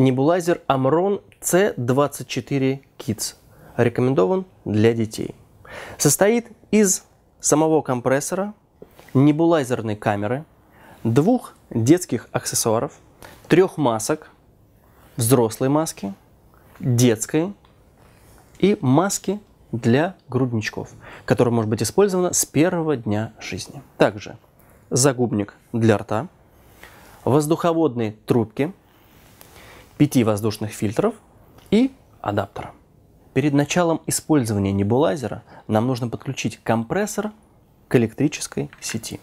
Небулайзер Amron C24 Kids. Рекомендован для детей. Состоит из самого компрессора, небулайзерной камеры, двух детских аксессуаров, трех масок, взрослой маски, детской и маски для грудничков, которая может быть использована с первого дня жизни. Также загубник для рта, воздуховодные трубки – пяти воздушных фильтров и адаптера. Перед началом использования небулайзера нам нужно подключить компрессор к электрической сети.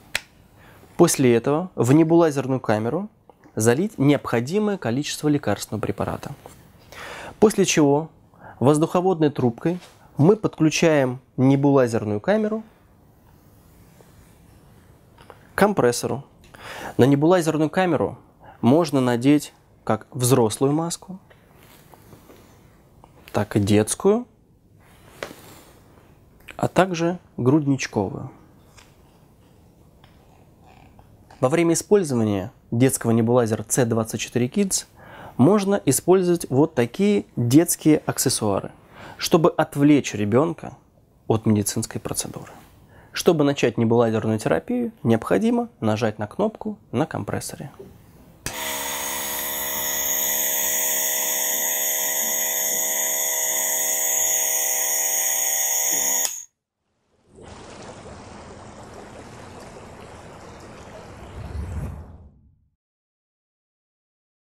После этого в небулайзерную камеру залить необходимое количество лекарственного препарата. После чего воздуховодной трубкой мы подключаем небулайзерную камеру к компрессору. На небулайзерную камеру можно надеть как взрослую маску, так и детскую, а также грудничковую. Во время использования детского небулайзера C24 Kids можно использовать вот такие детские аксессуары, чтобы отвлечь ребенка от медицинской процедуры. Чтобы начать небулайзерную терапию, необходимо нажать на кнопку на компрессоре.